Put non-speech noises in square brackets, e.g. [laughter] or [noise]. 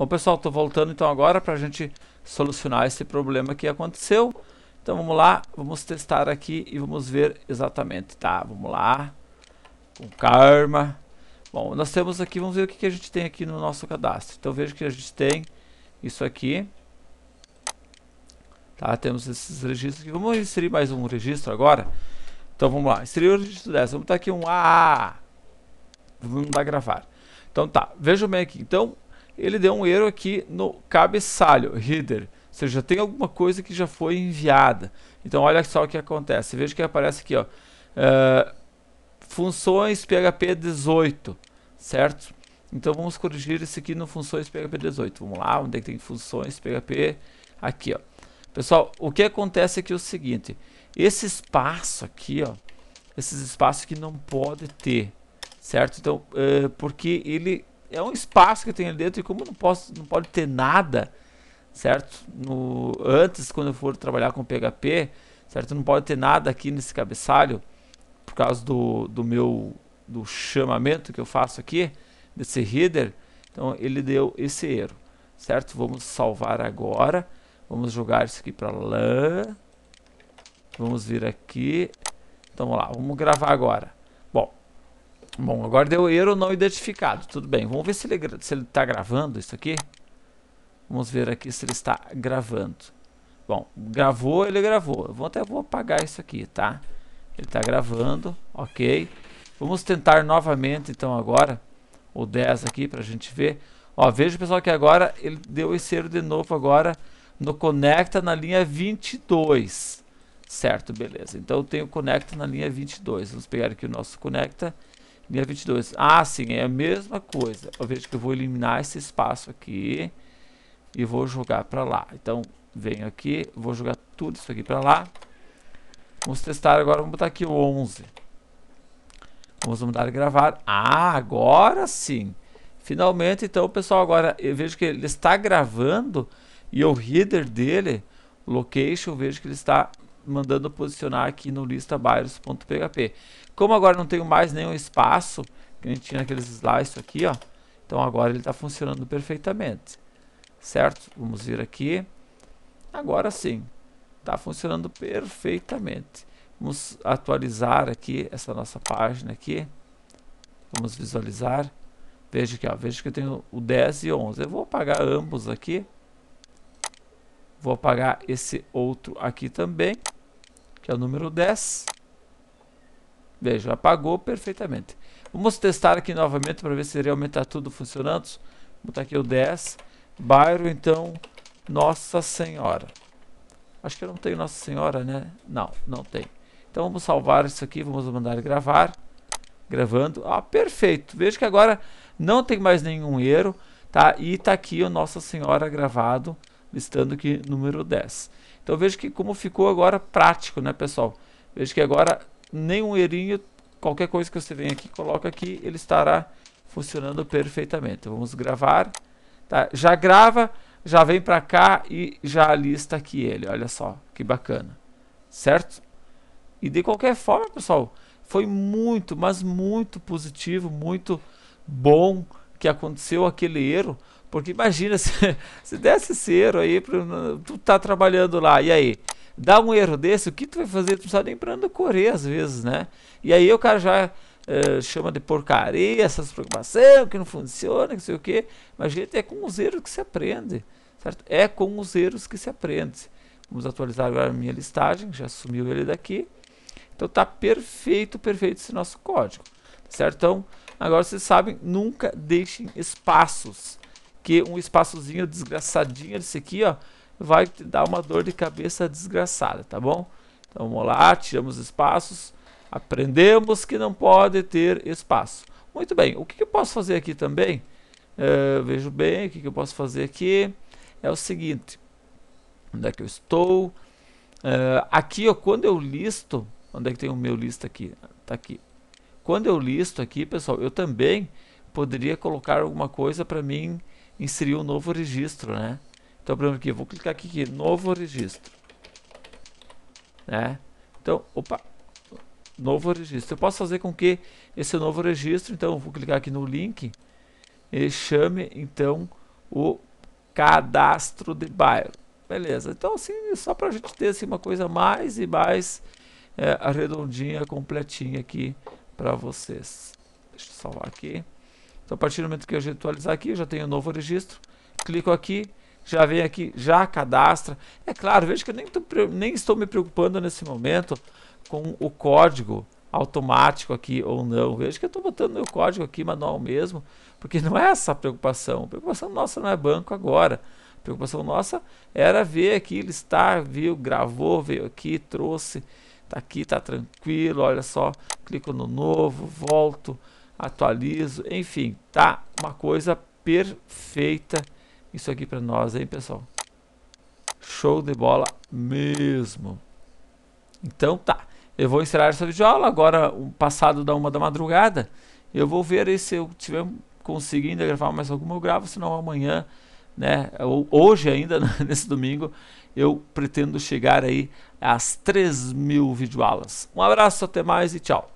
Bom, pessoal, estou voltando então agora para a gente solucionar esse problema que aconteceu. Então vamos lá, vamos testar aqui e vamos ver exatamente, tá? Vamos lá, com karma Bom, nós temos aqui, vamos ver o que, que a gente tem aqui no nosso cadastro. Então veja que a gente tem isso aqui. Tá, temos esses registros aqui. Vamos inserir mais um registro agora. Então vamos lá, inserir o registro 10. Vamos botar aqui um a Vamos dar gravar. Então tá, vejam bem aqui. Então ele deu um erro aqui no cabeçalho, header. Ou seja, tem alguma coisa que já foi enviada. Então olha só o que acontece. Veja que aparece aqui, ó. Uh, funções PHP 18, certo? Então vamos corrigir isso aqui no funções PHP 18. Vamos lá, onde é que tem funções PHP? Aqui, ó. Pessoal, o que acontece aqui é o seguinte. Esse espaço aqui, ó. Esses espaços que não pode ter, certo? Então, uh, porque ele é um espaço que tem ali dentro e como não posso, não pode ter nada, certo? No antes quando eu for trabalhar com PHP, certo? Não pode ter nada aqui nesse cabeçalho por causa do, do meu do chamamento que eu faço aqui desse header. Então ele deu esse erro, certo? Vamos salvar agora. Vamos jogar isso aqui para lá. Vamos vir aqui. Então vamos lá, vamos gravar agora. Bom, agora deu erro não identificado. Tudo bem, vamos ver se ele se está gravando isso aqui. Vamos ver aqui se ele está gravando. Bom, gravou, ele gravou. Eu vou até vou apagar isso aqui, tá? Ele está gravando, ok. Vamos tentar novamente, então, agora. O 10 aqui, para a gente ver. Ó, veja, pessoal, que agora ele deu esse erro de novo agora no conecta na linha 22. Certo, beleza. Então, eu tenho conecta na linha 22. Vamos pegar aqui o nosso conecta. Linha 22. Ah, sim, é a mesma coisa. Eu vejo que eu vou eliminar esse espaço aqui e vou jogar para lá. Então, venho aqui, vou jogar tudo isso aqui para lá. Vamos testar agora, vamos botar aqui o 11. Vamos mudar e gravar. Ah, agora sim. Finalmente, então, pessoal, agora eu vejo que ele está gravando e o header dele, location, eu vejo que ele está mandando posicionar aqui no lista listabairros.php. Como agora não tenho mais nenhum espaço, que a gente tinha aqueles slides aqui, ó. Então agora ele está funcionando perfeitamente. Certo? Vamos vir aqui. Agora sim. Está funcionando perfeitamente. Vamos atualizar aqui essa nossa página aqui. Vamos visualizar. Veja aqui, ó. Veja que eu tenho o 10 e 11. Eu vou apagar ambos aqui. Vou apagar esse outro aqui também, que é o número 10. Veja, apagou perfeitamente. Vamos testar aqui novamente para ver se realmente está tudo funcionando. Vou botar aqui o 10. Bairro, então, Nossa Senhora. Acho que eu não tenho Nossa Senhora, né? Não, não tem. Então vamos salvar isso aqui, vamos mandar gravar. Gravando. Ah, perfeito. Veja que agora não tem mais nenhum erro, tá? E está aqui o Nossa Senhora gravado listando aqui número 10. Então veja que como ficou agora prático, né, pessoal? Veja que agora nenhum erinho, qualquer coisa que você vem aqui, coloca aqui, ele estará funcionando perfeitamente. Vamos gravar, tá? Já grava, já vem para cá e já lista aqui ele, olha só, que bacana. Certo? E de qualquer forma, pessoal, foi muito, mas muito positivo, muito bom que aconteceu aquele erro, porque imagina [laughs] se, se desse cero aí, pro, tu tá trabalhando lá, e aí? Dá um erro desse, o que tu vai fazer? Tu não sabe nem pra andar correr às vezes, né? E aí o cara já uh, chama de porcaria, essas preocupações, que não funciona, que sei o que. Mas, gente, é com os erros que se aprende, certo? É com os erros que se aprende. Vamos atualizar agora a minha listagem, já sumiu ele daqui. Então tá perfeito, perfeito esse nosso código, tá certo? Então, agora vocês sabem, nunca deixem espaços que um espaçozinho desgraçadinho desse aqui, ó, vai te dar uma dor de cabeça desgraçada, tá bom? Então vamos lá, tiramos espaços, aprendemos que não pode ter espaço. Muito bem, o que, eu posso fazer aqui também? Uh, vejo bem, o que, eu posso fazer aqui? É o seguinte, onde é que eu estou? Uh, aqui, ó, quando eu listo, onde é que tem o meu lista aqui? Tá aqui. Quando eu listo aqui, pessoal, eu também poderia colocar alguma coisa para mim inserir um novo registro, né? Então, por exemplo, aqui, vou clicar aqui, aqui novo registro, né? Então, opa, novo registro. Eu posso fazer com que esse novo registro, então, vou clicar aqui no link, e chame, então, o cadastro de bairro. Beleza, então assim, só para a gente ter assim, uma coisa mais e mais é, arredondinha, completinha aqui para vocês. Deixa eu salvar aqui. Então, a partir do momento que eu atualizar aqui, eu já tenho um novo registro. Clico aqui, já vem aqui, já cadastra. É claro, veja que eu nem, tô, nem estou me preocupando nesse momento com o código automático aqui ou não. Veja que eu estou botando meu código aqui manual mesmo, porque não é essa a preocupação. A preocupação nossa não é banco agora. A preocupação nossa era ver aqui, está, viu, gravou, veio aqui, trouxe, Está aqui, está tranquilo, olha só, clico no novo, volto, atualizo, enfim, tá uma coisa perfeita isso aqui para nós, hein, pessoal? Show de bola mesmo. Então tá, eu vou encerrar essa videoaula, agora passado da uma da madrugada, eu vou ver aí se eu tiver conseguindo gravar mais alguma, eu gravo, senão amanhã, né, ou hoje ainda, [laughs] né, nesse domingo, eu pretendo chegar aí às 3 mil videoaulas. Um abraço, até mais e tchau.